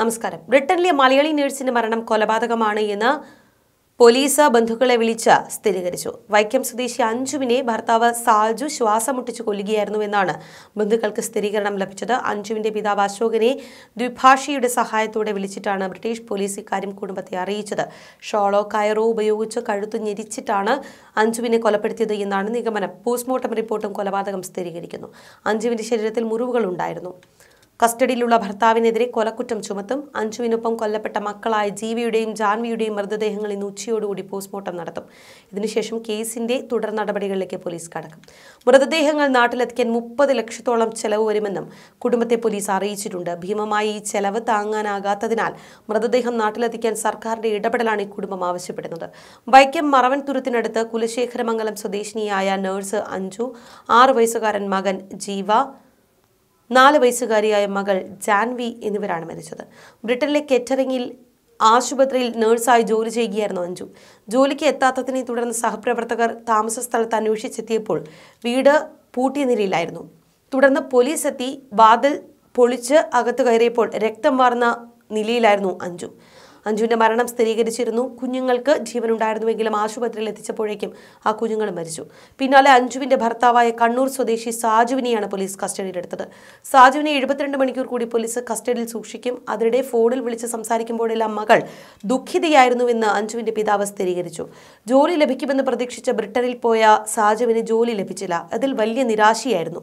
നമസ്കാരം ബ്രിട്ടനിലെ മലയാളി നേഴ്സിന്റെ മരണം കൊലപാതകമാണ് എന്ന് പോലീസ് ബന്ധുക്കളെ വിളിച്ച് സ്ഥിരീകരിച്ചു വൈക്കം സ്വദേശി അഞ്ജുവിനെ ഭർത്താവ് സാജു ശ്വാസം മുട്ടിച്ച് കൊല്ലുകയായിരുന്നു എന്നാണ് ബന്ധുക്കൾക്ക് സ്ഥിരീകരണം ലഭിച്ചത് അഞ്ജുവിന്റെ പിതാവ് അശോകനെ ദ്വിഭാഷയുടെ സഹായത്തോടെ വിളിച്ചിട്ടാണ് ബ്രിട്ടീഷ് പോലീസ് ഇക്കാര്യം കുടുംബത്തെ അറിയിച്ചത് ഷോളോ കയറോ ഉപയോഗിച്ച് കഴുത്തു ഞെരിച്ചിട്ടാണ് അഞ്ജുവിനെ കൊലപ്പെടുത്തിയത് എന്നാണ് നിഗമനം പോസ്റ്റ്മോർട്ടം റിപ്പോർട്ടും കൊലപാതകം സ്ഥിരീകരിക്കുന്നു അഞ്ജുവിന്റെ ശരീരത്തിൽ മുറിവുകൾ ഉണ്ടായിരുന്നു കസ്റ്റഡിയിലുള്ള ഭർത്താവിനെതിരെ കൊലക്കുറ്റം ചുമത്തും അഞ്ജുവിനൊപ്പം കൊല്ലപ്പെട്ട മക്കളായ ജീവിയുടെയും ജാൻവിയുടെയും മൃതദേഹങ്ങൾ ഇന്ന് ഉച്ചയോടുകൂടി പോസ്റ്റ്മോർട്ടം നടത്തും ഇതിനുശേഷം കേസിന്റെ തുടർ നടപടികളിലേക്ക് പോലീസ് കടക്കും മൃതദേഹങ്ങൾ നാട്ടിലെത്തിക്കാൻ മുപ്പത് ലക്ഷത്തോളം ചെലവ് വരുമെന്നും കുടുംബത്തെ പോലീസ് അറിയിച്ചിട്ടുണ്ട് ഭീമമായി ഈ ചെലവ് താങ്ങാനാകാത്തതിനാൽ മൃതദേഹം നാട്ടിലെത്തിക്കാൻ സർക്കാരിന്റെ ഇടപെടലാണ് ഈ കുടുംബം ആവശ്യപ്പെടുന്നത് വൈക്കം മറവൻ കുലശേഖരമംഗലം സ്വദേശിനിയായ നഴ്സ് അഞ്ജു ആറു വയസ്സുകാരൻ മകൻ ജീവ നാല് വയസ്സുകാരിയായ മകൾ ജാൻവി എന്നിവരാണ് മരിച്ചത് ബ്രിട്ടനിലെ കെറ്ററിംഗിൽ ആശുപത്രിയിൽ നേഴ്സായി ജോലി ചെയ്യുകയായിരുന്നു അഞ്ജു ജോലിക്ക് എത്താത്തതിനെ തുടർന്ന് സഹപ്രവർത്തകർ താമസ സ്ഥലത്ത് അന്വേഷിച്ചെത്തിയപ്പോൾ വീട് പൂട്ടിയ നിലയിലായിരുന്നു തുടർന്ന് പോലീസ് എത്തി വാതിൽ പൊളിച്ച് അകത്ത് കയറിയപ്പോൾ രക്തം വാർന്ന നിലയിലായിരുന്നു അഞ്ജു അഞ്ജുവിന്റെ മരണം സ്ഥിരീകരിച്ചിരുന്നു കുഞ്ഞുങ്ങൾക്ക് ജീവനുണ്ടായിരുന്നുവെങ്കിലും ആശുപത്രിയിൽ എത്തിച്ചപ്പോഴേക്കും ആ കുഞ്ഞുങ്ങൾ മരിച്ചു പിന്നാലെ അഞ്ജുവിന്റെ ഭർത്താവായ കണ്ണൂർ സ്വദേശി സാജുവിനെയാണ് പോലീസ് കസ്റ്റഡിയിലെടുത്തത് സാജുവിനെ എഴുപത്തിരണ്ട് മണിക്കൂർ കൂടി പോലീസ് കസ്റ്റഡിയിൽ സൂക്ഷിക്കും അതിനിടെ ഫോണിൽ വിളിച്ച് സംസാരിക്കുമ്പോഴെല്ലാം മകൾ ദുഃഖിതയായിരുന്നുവെന്ന് അഞ്ജുവിന്റെ പിതാവ് സ്ഥിരീകരിച്ചു ജോലി ലഭിക്കുമെന്ന് പ്രതീക്ഷിച്ച ബ്രിട്ടനിൽ പോയ സാജുവിന് ജോലി ലഭിച്ചില്ല അതിൽ വലിയ നിരാശയായിരുന്നു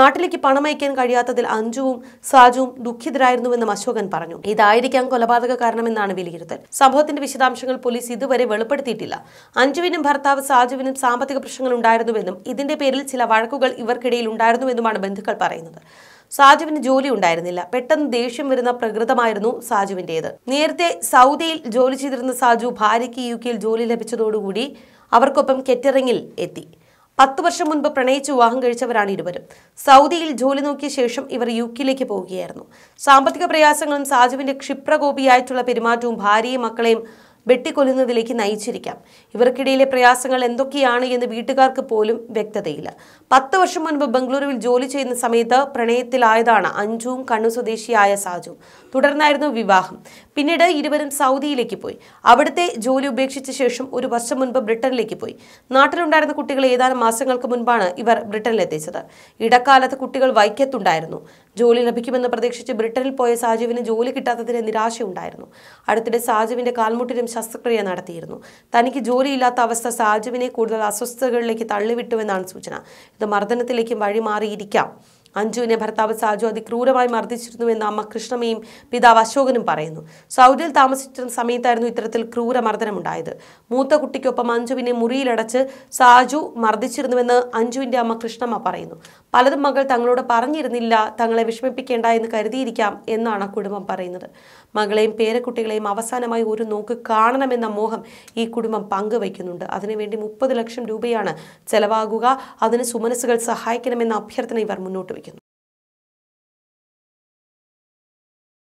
നാട്ടിലേക്ക് പണമയക്കാൻ കഴിയാത്തതിൽ അഞ്ജുവും സാജുവും ദുഃഖിതരായിരുന്നുവെന്നും അശോകൻ പറഞ്ഞു ഇതായിരിക്കാം കൊലപാതക കാരണമെന്നാണ് വിലയിരുത്തൽ സംഭവത്തിന്റെ വിശദാംശങ്ങൾ പോലീസ് ഇതുവരെ വെളിപ്പെടുത്തിയിട്ടില്ല അഞ്ജുവിനും ഭർത്താവ് സാജുവിനും സാമ്പത്തിക പ്രശ്നങ്ങൾ ഉണ്ടായിരുന്നുവെന്നും ഇതിന്റെ പേരിൽ ചില വഴക്കുകൾ ഇവർക്കിടയിൽ ഉണ്ടായിരുന്നുവെന്നുമാണ് ബന്ധുക്കൾ പറയുന്നത് സാജുവിന് ജോലി ഉണ്ടായിരുന്നില്ല പെട്ടെന്ന് ദേഷ്യം വരുന്ന പ്രകൃതമായിരുന്നു സാജുവിന്റേത് നേരത്തെ സൗദിയിൽ ജോലി ചെയ്തിരുന്ന സാജു ഭാര്യയ്ക്ക് യു കെയിൽ ജോലി ലഭിച്ചതോടുകൂടി അവർക്കൊപ്പം കെറ്ററിങ്ങിൽ എത്തി പത്തു വർഷം മുൻപ് പ്രണയിച്ച് വിവാഹം കഴിച്ചവരാണ് ഇരുവരും സൗദിയിൽ ജോലി നോക്കിയ ശേഷം ഇവർ യു കെയിലേക്ക് പോവുകയായിരുന്നു സാമ്പത്തിക പ്രയാസങ്ങളും സാജുവിന്റെ ക്ഷിപ്രകോപിയായിട്ടുള്ള പെരുമാറ്റവും ഭാര്യയും മക്കളെയും വെട്ടിക്കൊല്ലുന്നതിലേക്ക് നയിച്ചിരിക്കാം ഇവർക്കിടയിലെ പ്രയാസങ്ങൾ എന്തൊക്കെയാണ് എന്ന് വീട്ടുകാർക്ക് പോലും വ്യക്തതയില്ല പത്ത് വർഷം മുൻപ് ബംഗളൂരുവിൽ ജോലി ചെയ്യുന്ന സമയത്ത് പ്രണയത്തിലായതാണ് അഞ്ജുവും കണ്ണു സ്വദേശിയായ സാജു തുടർന്നായിരുന്നു വിവാഹം പിന്നീട് ഇരുവരും സൗദിയിലേക്ക് പോയി അവിടുത്തെ ജോലി ഉപേക്ഷിച്ച ശേഷം ഒരു വർഷം മുൻപ് ബ്രിട്ടനിലേക്ക് പോയി നാട്ടിലുണ്ടായിരുന്ന കുട്ടികളെ ഏതാനും മാസങ്ങൾക്ക് മുൻപാണ് ഇവർ ബ്രിട്ടനിലെത്തിച്ചത് ഇടക്കാലത്ത് കുട്ടികൾ വൈക്കത്തുണ്ടായിരുന്നു ജോലി ലഭിക്കുമെന്ന് പ്രതീക്ഷിച്ച് ബ്രിട്ടനിൽ പോയ സാജുവിന് ജോലി കിട്ടാത്തതിന് നിരാശയുണ്ടായിരുന്നു അടുത്തിടെ സാജുവിന്റെ കാൽമുട്ടിനും ശസ്ത്രക്രിയ നടത്തിയിരുന്നു തനിക്ക് ജോലിയില്ലാത്ത അവസ്ഥ സാജുവിനെ കൂടുതൽ അസ്വസ്ഥതകളിലേക്ക് തള്ളിവിട്ടുവെന്നാണ് സൂചന ഇത് മർദ്ദനത്തിലേക്കും വഴിമാറിയിരിക്കാം അഞ്ജുവിനെ ഭർത്താവ് സാജു അതിക്രൂരമായി മർദ്ദിച്ചിരുന്നുവെന്ന് അമ്മ കൃഷ്ണമയും പിതാവ് അശോകനും പറയുന്നു സൗദിയിൽ താമസിച്ചിരുന്ന സമയത്തായിരുന്നു ഇത്തരത്തിൽ ക്രൂരമർദ്ദനമുണ്ടായത് മൂത്ത കുട്ടിക്കൊപ്പം അഞ്ജുവിനെ മുറിയിലടച്ച് സാജു മർദ്ദിച്ചിരുന്നുവെന്ന് അഞ്ജുവിന്റെ അമ്മ കൃഷ്ണമ്മ പറയുന്നു പലതും മകൾ തങ്ങളോട് പറഞ്ഞിരുന്നില്ല തങ്ങളെ വിഷമിപ്പിക്കേണ്ട എന്ന് കരുതിയിരിക്കാം എന്നാണ് കുടുംബം പറയുന്നത് മകളെയും പേരക്കുട്ടികളെയും അവസാനമായി ഒരു നോക്ക് കാണണമെന്ന മോഹം ഈ കുടുംബം പങ്കുവയ്ക്കുന്നുണ്ട് അതിനുവേണ്ടി മുപ്പത് ലക്ഷം രൂപയാണ് ചെലവാകുക അതിന് സുമനസ്സുകൾ സഹായിക്കണമെന്ന അഭ്യർത്ഥന ഇവർ മുന്നോട്ട് വയ്ക്കും